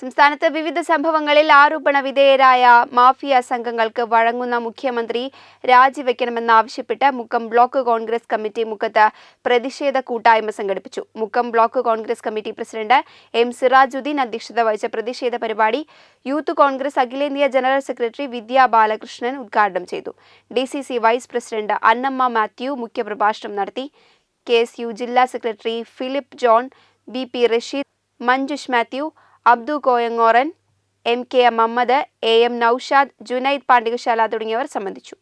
സംസ്ഥാനത്ത് വിവിധ സംഭവങ്ങളിൽ ആരോപണ വിധേയരായ മാഫിയ സംഘങ്ങൾക്ക് വഴങ്ങുന്ന മുഖ്യമന്ത്രി രാജിവെക്കണമെന്നാവശ്യപ്പെട്ട് മുക്കം ബ്ലോക്ക് കോൺഗ്രസ് കമ്മിറ്റി മുഖത്ത് പ്രതിഷേധ കൂട്ടായ്മ സംഘടിപ്പിച്ചു Mukkam block Congress committee president M Sirajuddin അധ്യക്ഷത വഹിച്ച പ്രതിഷേധ പരിപാടി യൂത്ത് കോൺഗ്രസ് അഖിലേന്ത്യാ ജനറൽ സെക്രട്ടറി വിദ്യാ ബാലകൃഷ്ണൻ ഉദ്ഘാടനം ചെയ്തു D vice president Annamma Mathew മുഖ്യപ്രഭാഷണം നടത്തി കെ ജില്ലാ secretary Philip John B P Rasheed Manjush Mathew Abdu Koyangoran M K M Ahammed A M Noushad Junaid Pandikashala തുടങ്ങിയവർ സംബന്ധിച്ചു